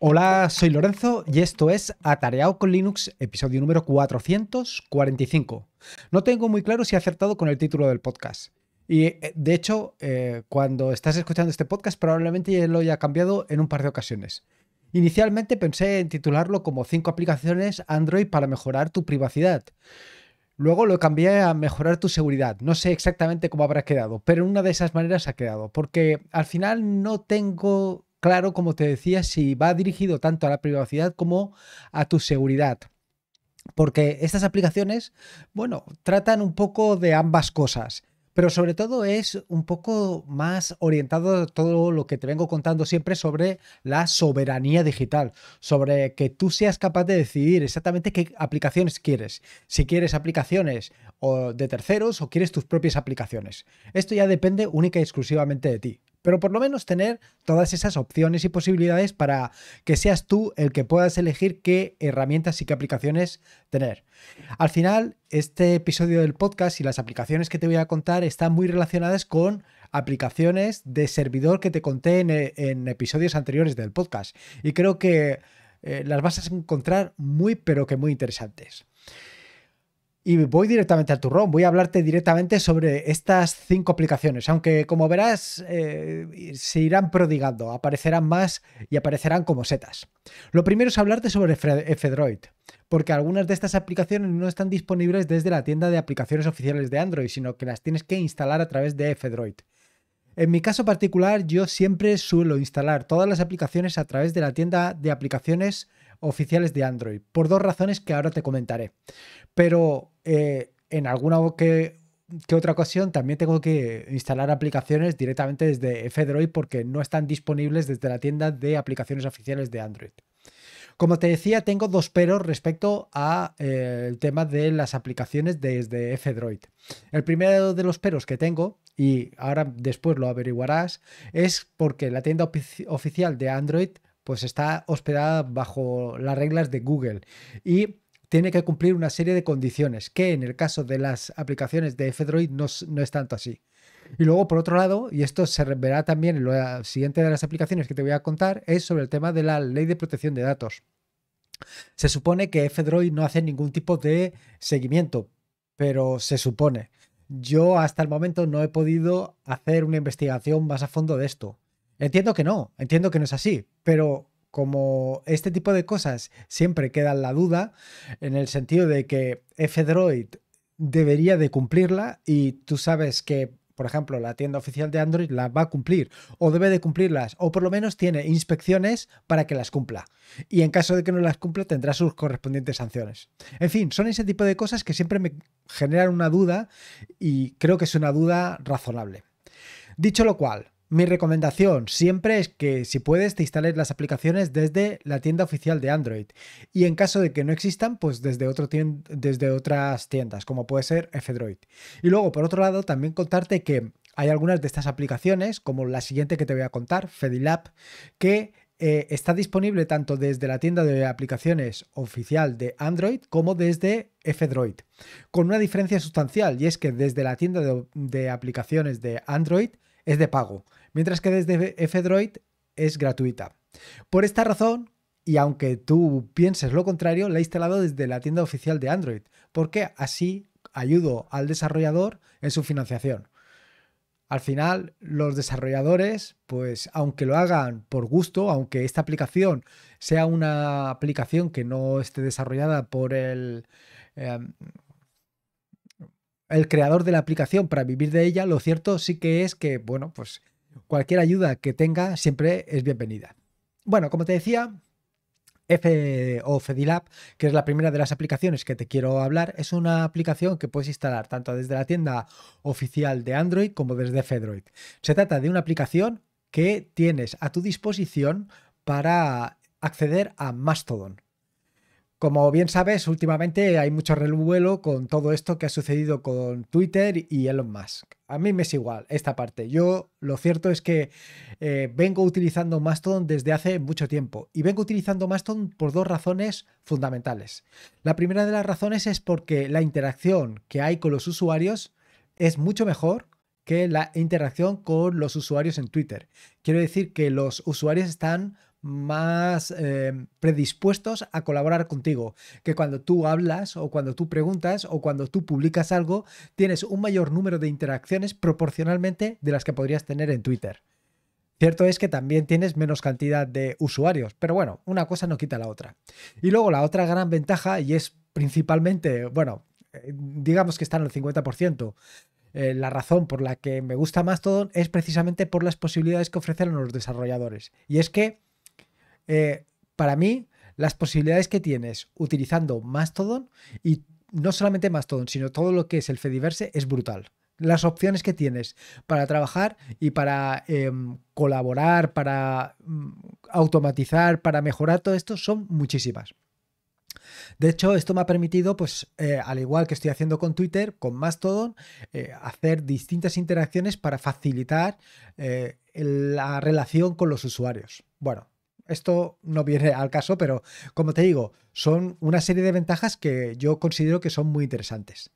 Hola, soy Lorenzo y esto es Atareado con Linux, episodio número 445. No tengo muy claro si he acertado con el título del podcast. Y eh, de hecho, eh, cuando estás escuchando este podcast, probablemente ya lo haya cambiado en un par de ocasiones. Inicialmente pensé en titularlo como 5 aplicaciones Android para mejorar tu privacidad. Luego lo cambié a mejorar tu seguridad. No sé exactamente cómo habrá quedado, pero en una de esas maneras ha quedado, porque al final no tengo claro, como te decía, si va dirigido tanto a la privacidad como a tu seguridad. Porque estas aplicaciones, bueno, tratan un poco de ambas cosas pero sobre todo es un poco más orientado a todo lo que te vengo contando siempre sobre la soberanía digital, sobre que tú seas capaz de decidir exactamente qué aplicaciones quieres, si quieres aplicaciones de terceros o quieres tus propias aplicaciones. Esto ya depende única y exclusivamente de ti pero por lo menos tener todas esas opciones y posibilidades para que seas tú el que puedas elegir qué herramientas y qué aplicaciones tener. Al final, este episodio del podcast y las aplicaciones que te voy a contar están muy relacionadas con aplicaciones de servidor que te conté en, episodios anteriores del podcast. Y creo que eh, las vas a encontrar muy, pero que muy interesantes. Y voy directamente al turrón, voy a hablarte directamente sobre estas cinco aplicaciones, aunque como verás eh, se irán prodigando, aparecerán más y aparecerán como setas. Lo primero es hablarte sobre F-Droid, porque algunas de estas aplicaciones no están disponibles desde la tienda de aplicaciones oficiales de Android, sino que las tienes que instalar a través de F-Droid. En mi caso particular yo siempre suelo instalar todas las aplicaciones a través de la tienda de aplicaciones oficiales de Android, por dos razones que ahora te comentaré. Pero eh, en alguna que, que, otra ocasión también tengo que instalar aplicaciones directamente desde Fedroid porque no están disponibles desde la tienda de aplicaciones oficiales de Android. Como te decía, tengo dos peros respecto al eh, tema de las aplicaciones desde F-Droid. El primero de los peros que tengo, y ahora después lo averiguarás, es porque la tienda oficial de Android pues está hospedada bajo las reglas de Google y tiene que cumplir una serie de condiciones que en el caso de las aplicaciones de F-Droid no, es tanto así. Y luego, por otro lado, y esto se verá también en la siguiente de las aplicaciones que te voy a contar, es sobre el tema de la ley de protección de datos. Se supone que F-Droid no hace ningún tipo de seguimiento, pero se supone. Yo hasta el momento no he podido hacer una investigación más a fondo de esto. Entiendo que no, entiendo que no es así, pero como este tipo de cosas siempre queda la duda, en el sentido de que f debería de cumplirla y tú sabes que, por ejemplo, la tienda oficial de Android la va a cumplir o debe de cumplirlas o por lo menos tiene inspecciones para que las cumpla. Y en caso de que no las cumpla tendrá sus correspondientes sanciones. En fin, son ese tipo de cosas que siempre me generan una duda y creo que es una duda razonable. Dicho lo cual, mi recomendación siempre es que si puedes te instales las aplicaciones desde la tienda oficial de Android y en caso de que no existan pues desde, otro desde otras tiendas como puede ser f Y luego por otro lado también contarte que hay algunas de estas aplicaciones como la siguiente que te voy a contar, Fedilab, que eh, está disponible tanto desde la tienda de aplicaciones oficial de Android como desde f con una diferencia sustancial y es que desde la tienda de aplicaciones de Android es de pago, mientras que desde F-Droid es gratuita. Por esta razón, y aunque tú pienses lo contrario, la he instalado desde la tienda oficial de Android, porque así ayudo al desarrollador en su financiación. Al final, los desarrolladores, pues aunque lo hagan por gusto, aunque esta aplicación sea una aplicación que no esté desarrollada por el... Em, el creador de la aplicación para vivir de ella, lo cierto sí que es que, bueno, pues cualquier ayuda que tenga siempre es bienvenida. Bueno, como te decía, F o Fedilab, que es la primera de las aplicaciones que te quiero hablar, es una aplicación que puedes instalar tanto desde la tienda oficial de Android como desde Fedroid. Se trata de una aplicación que tienes a tu disposición para acceder a Mastodon. Como bien sabes, últimamente hay mucho revuelo con todo esto que ha sucedido con Twitter y Elon Musk. A mí me es igual esta parte. Yo lo cierto es que eh, vengo utilizando Mastodon desde hace mucho tiempo y vengo utilizando Mastodon por dos razones fundamentales. La primera de las razones es porque la interacción que hay con los usuarios es mucho mejor que la interacción con los usuarios en Twitter. Quiero decir que los usuarios están más eh, predispuestos a colaborar contigo, que cuando tú hablas o cuando tú preguntas o cuando tú publicas algo, tienes un mayor número de interacciones proporcionalmente de las que podrías tener en Twitter. Cierto es que también tienes menos cantidad de usuarios, pero bueno, una cosa no quita la otra. Y luego la otra gran ventaja, y es principalmente, bueno, eh, digamos que está en el 50%, la razón por la que me gusta más todo es precisamente por las posibilidades que ofrecen los desarrolladores. Y es que eh, para mí, las posibilidades que tienes utilizando Mastodon y no solamente Mastodon, sino todo lo que es el Fediverse es brutal. Las opciones que tienes para trabajar y para em, colaborar, para mm, automatizar, para mejorar todo esto son muchísimas. De hecho, esto me ha permitido, pues, eh, al igual que estoy haciendo con Twitter, con Mastodon, eh, hacer distintas interacciones para facilitar la relación con los usuarios. Bueno, esto no viene al caso, pero como te digo, son una serie de ventajas que yo considero que son muy interesantes.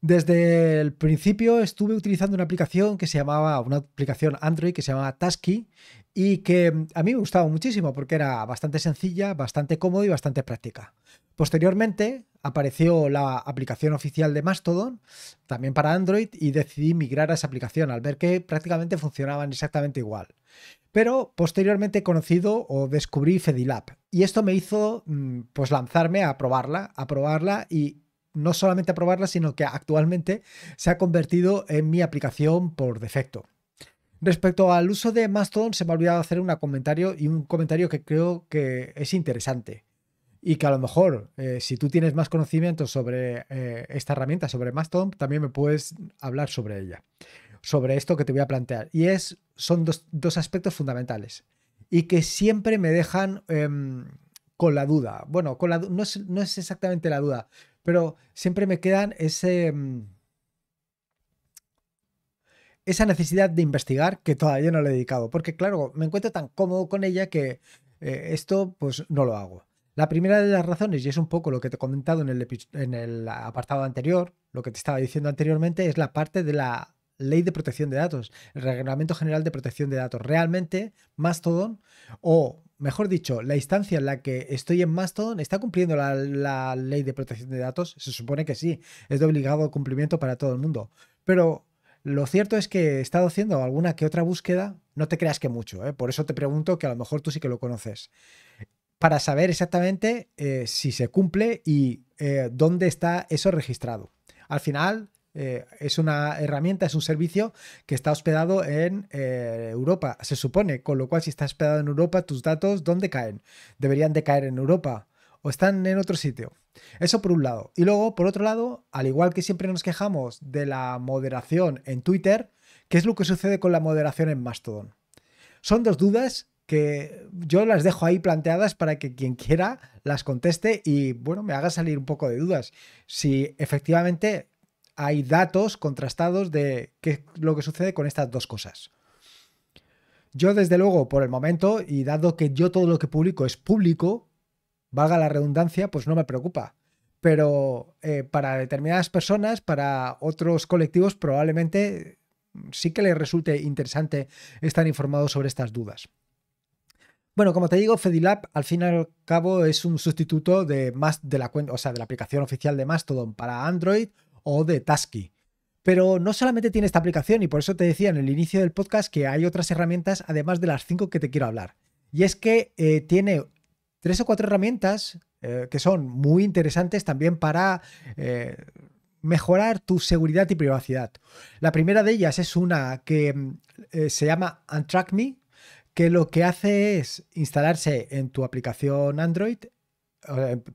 Desde el principio estuve utilizando una aplicación que se llamaba, una aplicación Android que se llamaba Tasky y que a mí me gustaba muchísimo porque era bastante sencilla, bastante cómoda y bastante práctica. Posteriormente apareció la aplicación oficial de Mastodon, también para Android, y decidí migrar a esa aplicación al ver que prácticamente funcionaban exactamente igual. Pero posteriormente he conocido o descubrí Fedilab, y esto me hizo mm, pues lanzarme a probarla, a probarla y no solamente a probarla, sino que actualmente se ha convertido en mi aplicación por defecto. Respecto al uso de Mastodon, se me ha olvidado hacer un comentario y un comentario que creo que es interesante y que a lo mejor eh, si tú tienes más conocimiento sobre eh, esta herramienta, sobre Mastodon, también me puedes hablar sobre ella, sobre esto que te voy a plantear. Y es, son dos, dos aspectos fundamentales y que siempre me dejan em, con la duda. Bueno, con la, no, es, no, es, exactamente la duda, pero siempre me quedan ese... Em, esa necesidad de investigar que todavía no le he dedicado, porque claro, me encuentro tan cómodo con ella que eh, esto pues no lo hago. La primera de las razones, y es un poco lo que te he comentado en el, apartado anterior, lo que te estaba diciendo anteriormente, es la parte de la ley de protección de datos, el Reglamento General de Protección de Datos. Realmente, Mastodon, o mejor dicho, la instancia en la que estoy en Mastodon, ¿está cumpliendo la, ley de protección de datos? Se supone que sí, es de obligado cumplimiento para todo el mundo. Pero lo cierto es que he estado haciendo alguna que otra búsqueda, no te creas que mucho, ¿eh? por eso te pregunto que a lo mejor tú sí que lo conoces para saber exactamente eh, si se cumple y eh, dónde está eso registrado. Al final, eh, es una herramienta, es un servicio que está hospedado en Europa, se supone, con lo cual si está hospedado en Europa, tus datos, ¿dónde caen? Deberían de caer en Europa o están en otro sitio. Eso por un lado. Y luego, por otro lado, al igual que siempre nos quejamos de la moderación en Twitter, ¿qué es lo que sucede con la moderación en Mastodon? Son dos dudas que yo las dejo ahí planteadas para que quien quiera las conteste y bueno, me haga salir un poco de dudas. Si efectivamente hay datos contrastados de qué es lo que sucede con estas dos cosas. Yo desde luego, por el momento, y dado que yo todo lo que publico es público, valga la redundancia, pues no me preocupa. Pero eh, para determinadas personas, para otros colectivos, probablemente sí que les resulte interesante estar informados sobre estas dudas. Bueno, como te digo, Fedilab al fin y al cabo es un sustituto de, más de, la, o sea, de la aplicación oficial de Mastodon para Android o de Tasky. Pero no solamente tiene esta aplicación y por eso te decía en el inicio del podcast que hay otras herramientas además de las cinco que te quiero hablar. Y es que eh, tiene tres o cuatro herramientas eh, que son muy interesantes también para eh, mejorar tu seguridad y privacidad. La primera de ellas es una que mm, se llama UntrackMe, que lo que hace es instalarse en tu aplicación Android,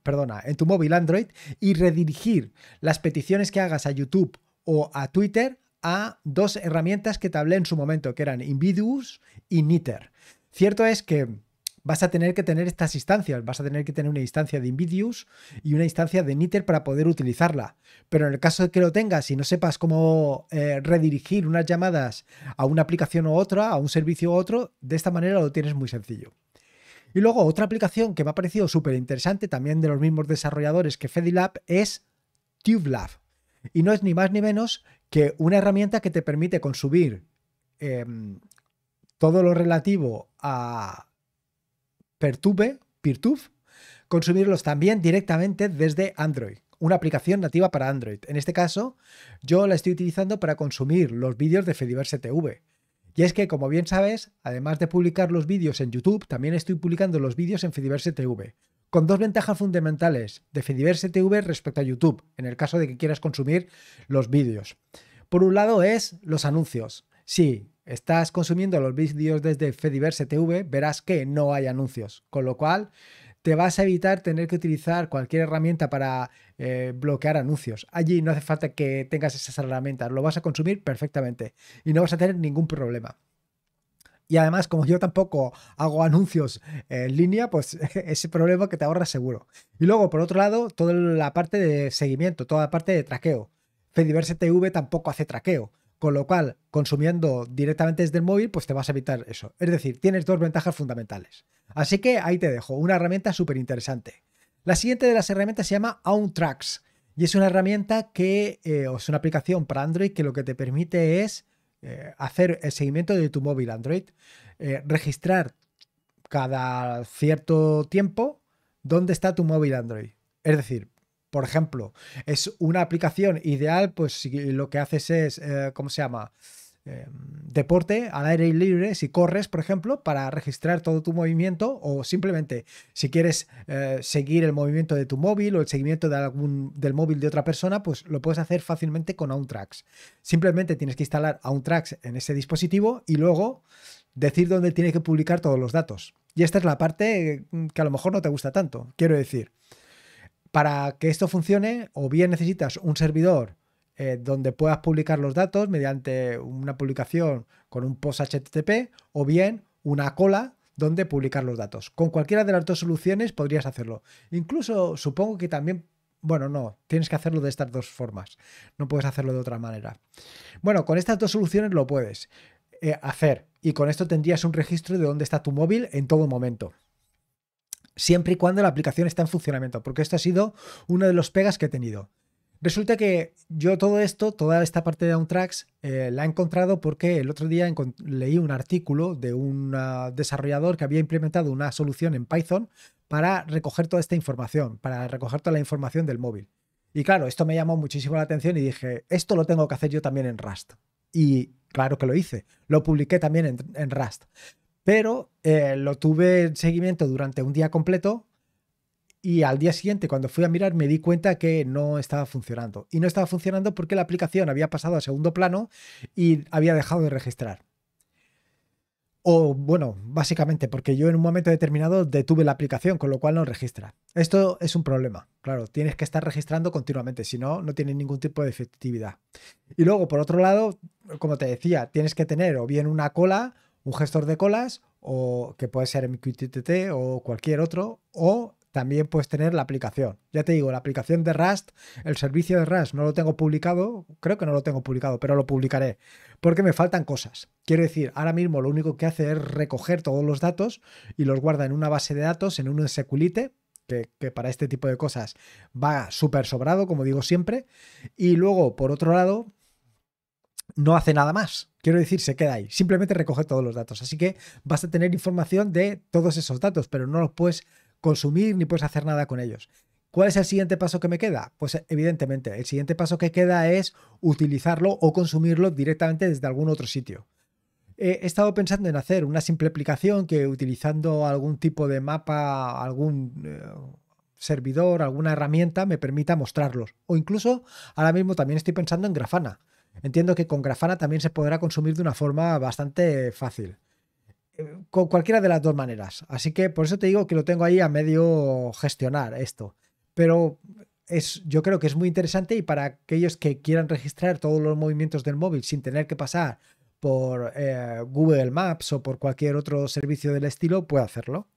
perdona, en tu móvil Android y redirigir las peticiones que hagas a YouTube o a Twitter a dos herramientas que te hablé en su momento, que eran Invidus y Niter. Cierto es que vas a tener que tener estas instancias. Vas a tener que tener una instancia de Invidius y una instancia de Nitter para poder utilizarla. Pero en el caso de que lo tengas y no sepas cómo eh, redirigir unas llamadas a una aplicación u otra, a un servicio u otro, de esta manera lo tienes muy sencillo. Y luego otra aplicación que me ha parecido súper interesante, también de los mismos desarrolladores que Fedilab, es TubeLab. Y no es ni más ni menos que una herramienta que te permite consumir em, todo lo relativo a, Pertube, pirtuf, consumirlos también directamente desde Android, una aplicación nativa para Android. En este caso, yo la estoy utilizando para consumir los vídeos de Fediverse TV. Y es que, como bien sabes, además de publicar los vídeos en YouTube, también estoy publicando los vídeos en Fediverse TV, con dos ventajas fundamentales de Fediverse TV respecto a YouTube, en el caso de que quieras consumir los vídeos. Por un lado es los anuncios. Sí, estás consumiendo los vídeos desde Fediverse TV, verás que no hay anuncios, con lo cual te vas a evitar tener que utilizar cualquier herramienta para eh, bloquear anuncios. Allí no hace falta que tengas esas herramientas, lo vas a consumir perfectamente y no vas a tener ningún problema. Y además, como yo tampoco hago anuncios en línea, pues ese problema que te ahorra seguro. Y luego, por otro lado, toda la parte de seguimiento, toda la parte de traqueo. Fediverse TV tampoco hace traqueo. Con lo cual, consumiendo directamente desde el móvil, pues te vas a evitar eso. Es decir, tienes dos ventajas fundamentales. Así que ahí te dejo, una herramienta súper interesante. La siguiente de las herramientas se llama OwnTracks y es una herramienta que eh, es una aplicación para Android que lo que te permite es eh, hacer el seguimiento de tu móvil Android, eh, registrar cada cierto tiempo dónde está tu móvil Android. Es decir, por ejemplo, es una aplicación ideal, pues si lo que haces es, eh, ¿cómo se llama? Em, deporte al aire libre, si corres, por ejemplo, para registrar todo tu movimiento o simplemente si quieres eh, seguir el movimiento de tu móvil o el seguimiento de algún, del móvil de otra persona, pues lo puedes hacer fácilmente con Auntrax. Simplemente tienes que instalar Auntrax en ese dispositivo y luego decir dónde tiene que publicar todos los datos. Y esta es la parte mm, que a lo mejor no te gusta tanto, quiero decir. Para que esto funcione, o bien necesitas un servidor eh, donde puedas publicar los datos mediante una publicación con un post HTTP, o bien una cola donde publicar los datos. Con cualquiera de las dos soluciones podrías hacerlo. Incluso supongo que también bueno, no, tienes que hacerlo de estas dos formas. No puedes hacerlo de otra manera. Bueno, con estas dos soluciones lo puedes eh, hacer y con esto tendrías un registro de dónde está tu móvil en todo momento siempre y cuando la aplicación está en funcionamiento, porque esto ha sido uno de los pegas que he tenido. Resulta que yo todo esto, toda esta parte de OnTracks, eh, la he encontrado porque el otro día leí un artículo de un ah, desarrollador que había implementado una solución en Python para recoger toda esta información, para recoger toda la información del móvil. Y claro, esto me llamó muchísimo la atención y dije, esto lo tengo que hacer yo también en Rust. Y claro que lo hice, lo publiqué también en Rust pero eh, lo tuve en seguimiento durante un día completo y al día siguiente cuando fui a mirar me di cuenta que no estaba funcionando. Y no estaba funcionando porque la aplicación había pasado a segundo plano y había dejado de registrar. O bueno, básicamente porque yo en un momento determinado detuve la aplicación, con lo cual no registra. Esto es un problema, claro, tienes que estar registrando continuamente, si no, no tiene ningún tipo de efectividad. Y luego, por otro lado, como te decía, tienes que tener o bien una cola un gestor de colas o que puede ser MQTT o cualquier otro o también puedes tener la aplicación. Ya te digo, la aplicación de Rust, el servicio de Rust, no lo tengo publicado, creo que no lo tengo publicado, pero lo publicaré, porque me faltan cosas. Quiero decir, ahora mismo lo único que hace es recoger todos los datos y los guarda en una base de datos, en un SQLite, que, que para este tipo de cosas va súper sobrado, como digo siempre, y luego, por otro lado, no hace nada más. Quiero decir, se queda ahí. Simplemente recoge todos los datos. Así que vas a tener información de todos esos datos, pero no los puedes consumir ni puedes hacer nada con ellos. ¿Cuál es el siguiente paso que me queda? Pues evidentemente, el siguiente paso que queda es utilizarlo o consumirlo directamente desde algún otro sitio. He estado pensando en hacer una simple aplicación que utilizando algún tipo de mapa, algún eh, servidor, alguna herramienta me permita mostrarlos. O incluso ahora mismo también estoy pensando en Grafana. Entiendo que con Grafana también se podrá consumir de una forma bastante fácil. Eh, con cualquiera de las dos maneras. Así que por eso te digo que lo tengo ahí a medio gestionar esto. Pero es, yo creo que es muy interesante y para aquellos que quieran registrar todos los movimientos del móvil sin tener que pasar por eh, Google Maps o por cualquier otro servicio del estilo, puede hacerlo.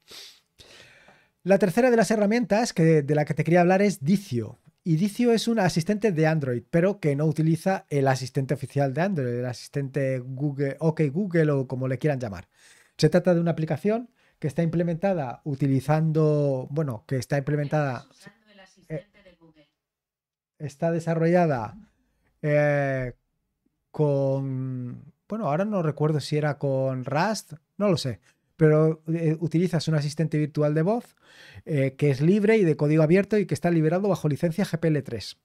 La tercera de las herramientas que, de la que te quería hablar es Dicio. Idicio es un asistente de Android, pero que no utiliza el asistente oficial de Android, el asistente Google, OK Google o como le quieran llamar. Se trata de una aplicación que está implementada utilizando, bueno, que está implementada... está eh, desarrollada eh, con, bueno, ahora no recuerdo si era con Rust, no lo sé, pero eh, utilizas un asistente virtual de voz eh, que es libre y de código abierto y que está liberado bajo licencia GPL3.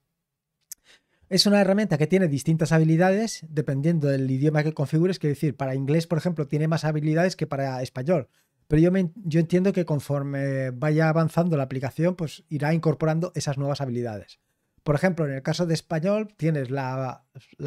Es una herramienta que tiene distintas habilidades dependiendo del idioma que configures, quiero decir, para inglés, por ejemplo, tiene más habilidades que para español. Pero yo, yo entiendo que conforme vaya avanzando la aplicación, pues irá incorporando esas nuevas habilidades. Por ejemplo, en el caso de español, tienes la,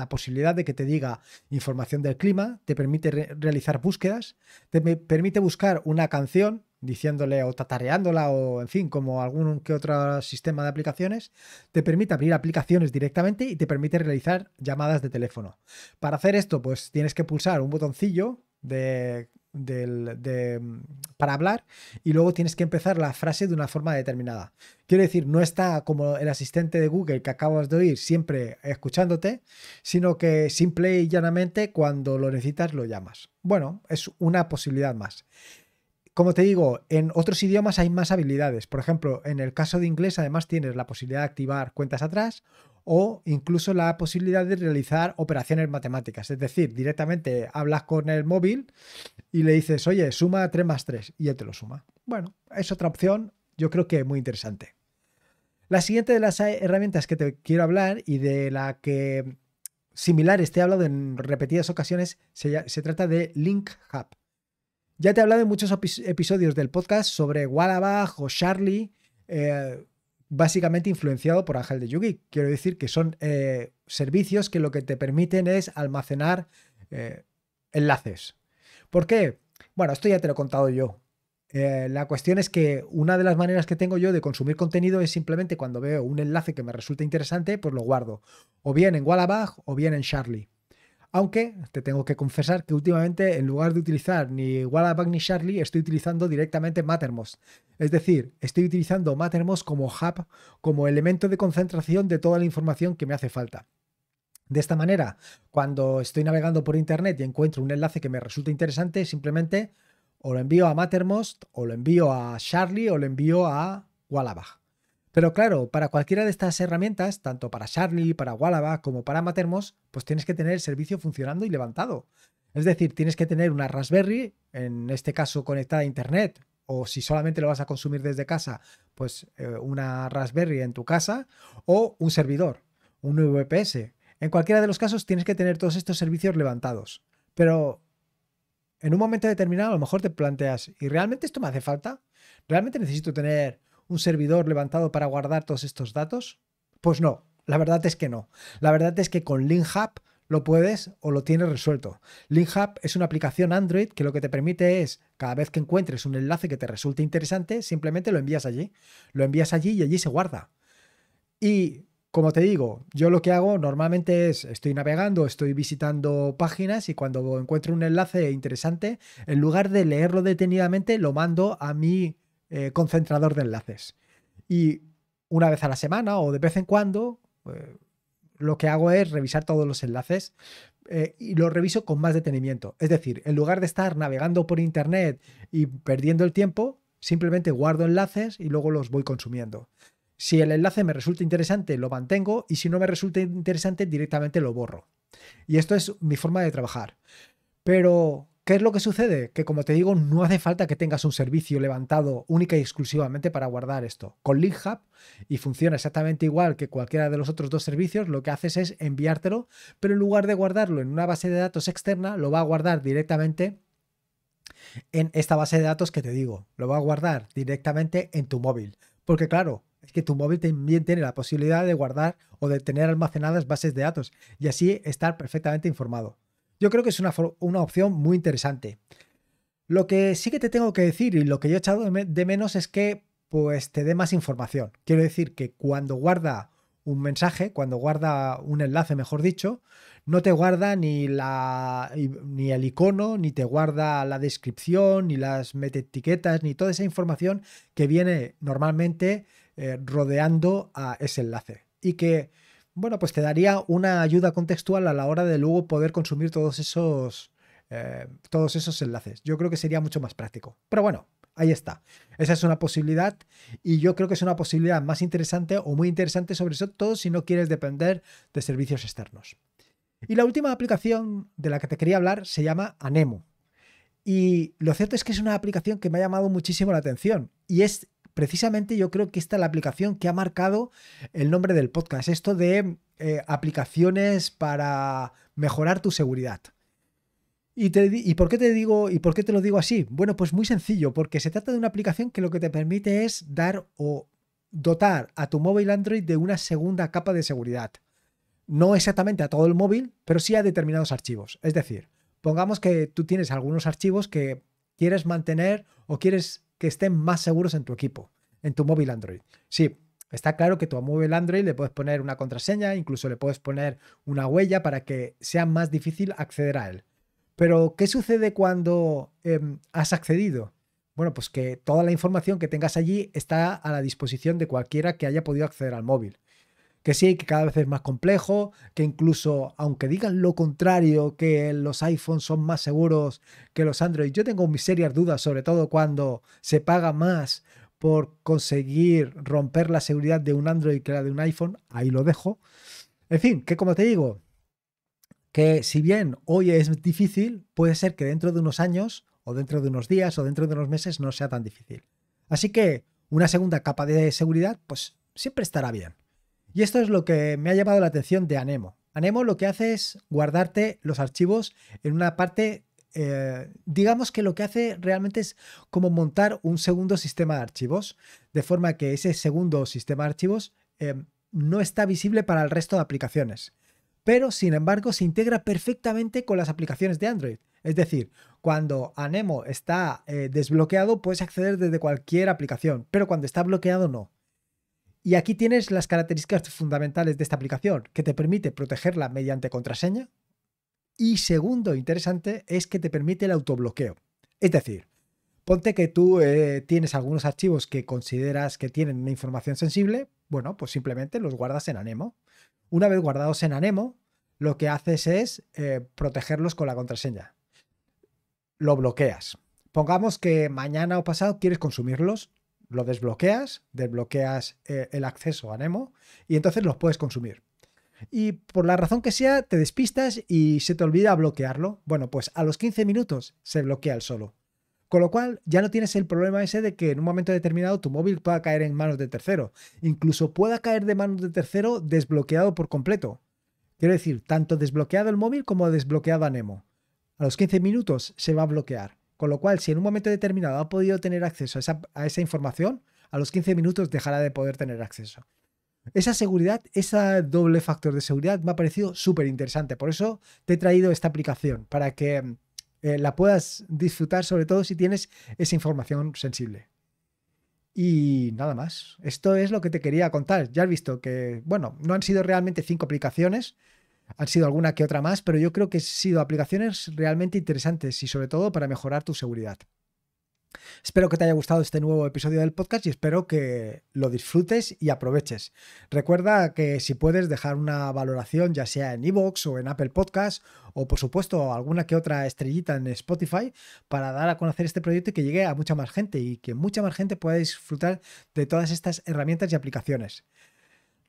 posibilidad de que te diga información del clima, te permite realizar búsquedas, te permite buscar una canción diciéndole o tatareándola o en fin, como algún que otro sistema de aplicaciones, te permite abrir aplicaciones directamente y te permite realizar llamadas de teléfono. Para hacer esto, pues tienes que pulsar un botoncillo de de, mm, para hablar y luego tienes que empezar la frase de una forma determinada. Quiero decir, no está como el asistente de Google que acabas de oír siempre escuchándote, sino que simple y llanamente cuando lo necesitas lo llamas. Bueno, es una posibilidad más. Como te digo, en otros idiomas hay más habilidades. Por ejemplo, en el caso de inglés además tienes la posibilidad de activar cuentas atrás o incluso la posibilidad de realizar operaciones matemáticas. Es decir, directamente hablas con el móvil y le dices, oye, suma 3 más 3 y él te lo suma. Bueno, es otra opción, yo creo que muy interesante. La siguiente de las herramientas que te quiero hablar y de la que similar te he hablado en repetidas ocasiones, se, trata de Link Hub. Ya te he hablado en muchos episodios del podcast sobre Wallabag o Charlie. Eh, básicamente influenciado por Ángel de Yugi. Quiero decir que son eh, servicios que lo que te permiten es almacenar eh, enlaces. ¿Por qué? Bueno, esto ya te lo he contado yo. Eh, la cuestión es que una de las maneras que tengo yo de consumir contenido es simplemente cuando veo un enlace que me resulta interesante, pues lo guardo. O bien en Wallabag o bien en Charlie. Aunque te tengo que confesar que últimamente en lugar de utilizar ni Wallabag ni Charlie, estoy utilizando directamente Mattermost. Es decir, estoy utilizando Mattermost como hub, como elemento de concentración de toda la información que me hace falta. De esta manera, cuando estoy navegando por internet y encuentro un enlace que me resulta interesante, simplemente o lo envío a Mattermost, o lo envío a Charlie, o lo envío a Wallabag. Pero claro, para cualquiera de estas herramientas, tanto para Charlie, para Wallaba como para Matermos, pues tienes que tener el servicio funcionando y levantado. Es decir, tienes que tener una Raspberry, en este caso conectada a Internet, o si solamente lo vas a consumir desde casa, pues eh, una Raspberry en tu casa, o un servidor, un nuevo VPS. E en cualquiera de los casos tienes que tener todos estos servicios levantados. Pero en un momento determinado a lo mejor te planteas, ¿y realmente esto me hace falta? ¿Realmente necesito tener un servidor levantado para guardar todos estos datos? Pues no, la verdad es que no. La verdad es que con LinkHub lo puedes o lo tienes resuelto. LinkHub es una aplicación Android que lo que te permite es, cada vez que encuentres un enlace que te resulte interesante, simplemente lo envías allí. Lo envías allí y allí se guarda. Y como te digo, yo lo que hago normalmente es, estoy navegando, estoy visitando páginas y cuando encuentro un enlace interesante, en lugar de leerlo detenidamente, lo mando a mi eh, concentrador de enlaces. Y una vez a la semana o de vez en cuando, eh, lo que hago es revisar todos los enlaces eh, y los reviso con más detenimiento. Es decir, en lugar de estar navegando por Internet y perdiendo el tiempo, simplemente guardo enlaces y luego los voy consumiendo. Si el enlace me resulta interesante, lo mantengo y si no me resulta interesante, directamente lo borro. Y esto es mi forma de trabajar. Pero ¿Qué es lo que sucede? Que como te digo, no hace falta que tengas un servicio levantado única y exclusivamente para guardar esto. Con LinkHub, y funciona exactamente igual que cualquiera de los otros dos servicios, lo que haces es enviártelo, pero en lugar de guardarlo en una base de datos externa, lo va a guardar directamente en esta base de datos que te digo. Lo va a guardar directamente en tu móvil. Porque claro, es que tu móvil también tiene la posibilidad de guardar o de tener almacenadas bases de datos y así estar perfectamente informado. Yo creo que es una, una opción muy interesante. Lo que sí que te tengo que decir y lo que yo he echado de menos es que pues te dé más información. Quiero decir que cuando guarda un mensaje, cuando guarda un enlace, mejor dicho, no te guarda ni la ni el icono, ni te guarda la descripción, ni las etiquetas, ni toda esa información que viene normalmente eh, rodeando a ese enlace y que bueno, pues te daría una ayuda contextual a la hora de luego poder consumir todos esos, eh, todos esos enlaces. Yo creo que sería mucho más práctico. Pero bueno, ahí está. Esa es una posibilidad y yo creo que es una posibilidad más interesante o muy interesante, sobre todo si no quieres depender de servicios externos. Y la última aplicación de la que te quería hablar se llama Anemo. Y lo cierto es que es una aplicación que me ha llamado muchísimo la atención y es precisamente yo creo que esta es la aplicación que ha marcado el nombre del podcast, esto de eh, aplicaciones para mejorar tu seguridad. ¿Y, por qué te digo y por qué te lo digo así? Bueno, pues muy sencillo, porque se trata de una aplicación que lo que te permite es dar o dotar a tu móvil Android de una segunda capa de seguridad. No exactamente a todo el móvil, pero sí a determinados archivos. Es decir, pongamos que tú tienes algunos archivos que quieres mantener o quieres que estén más seguros en tu equipo, en tu móvil Android. Sí, está claro que tu móvil Android le puedes poner una contraseña, incluso le puedes poner una huella para que sea más difícil acceder a él. Pero, ¿qué sucede cuando em, has accedido? Bueno, pues que toda la información que tengas allí está a la disposición de cualquiera que haya podido acceder al móvil que sí, que cada vez es más complejo, que incluso aunque digan lo contrario, que los iPhones son más seguros que los Android, yo tengo mis serias dudas, sobre todo cuando se paga más por conseguir romper la seguridad de un Android que la de un iPhone, ahí lo dejo. En fin, que como te digo, que si bien hoy es difícil, puede ser que dentro de unos años, o dentro de unos días, o dentro de unos meses no sea tan difícil. Así que una segunda capa de seguridad, pues siempre estará bien. Y esto es lo que me ha llamado la atención de Anemo. Anemo lo que hace es guardarte los archivos en una parte, eh, digamos que lo que hace realmente es como montar un segundo sistema de archivos, de forma que ese segundo sistema de archivos eh, no está visible para el resto de aplicaciones. Pero, sin embargo, se integra perfectamente con las aplicaciones de Android. Es decir, cuando Anemo está eh, desbloqueado, puedes acceder desde cualquier aplicación, pero cuando está bloqueado no. Y aquí tienes las características fundamentales de esta aplicación, que te permite protegerla mediante contraseña. Y segundo, interesante, es que te permite el autobloqueo. Es decir, ponte que tú eh, tienes algunos archivos que consideras que tienen una información sensible, bueno, pues simplemente los guardas en Anemo. Una vez guardados en Anemo, lo que haces es eh, protegerlos con la contraseña. Lo bloqueas. Pongamos que mañana o pasado quieres consumirlos, lo desbloqueas, desbloqueas eh, el acceso a Nemo y entonces los puedes consumir. Y por la razón que sea, te despistas y se te olvida bloquearlo. Bueno, pues a los 15 minutos se bloquea el solo. Con lo cual ya no tienes el problema ese de que en un momento determinado tu móvil pueda caer en manos de tercero. Incluso pueda caer de manos de tercero desbloqueado por completo. Quiero decir, tanto desbloqueado el móvil como desbloqueado a Nemo. A los 15 minutos se va a bloquear. Con lo cual, si en un momento determinado ha podido tener acceso a esa, información, a los 15 minutos dejará de poder tener acceso. Esa seguridad, ese doble factor de seguridad me ha parecido súper interesante. Por eso te he traído esta aplicación, para que eh, la puedas disfrutar, sobre todo si tienes esa información sensible. Y nada más. Esto es lo que te quería contar. Ya has visto que, bueno, no han sido realmente cinco aplicaciones, han sido alguna que otra más, pero yo creo que han sido aplicaciones realmente interesantes y sobre todo para mejorar tu seguridad. Espero que te haya gustado este nuevo episodio del podcast y espero que lo disfrutes y aproveches. Recuerda que si puedes dejar una valoración ya sea en iVoox o en Apple Podcast o por supuesto alguna que otra estrellita en Spotify para dar a conocer este proyecto y que llegue a mucha más gente y que mucha más gente pueda disfrutar de todas estas herramientas y aplicaciones.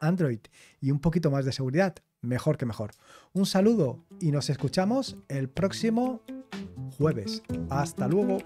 Android y un poquito más de seguridad, mejor que mejor. Un saludo y nos escuchamos el próximo jueves. Hasta luego.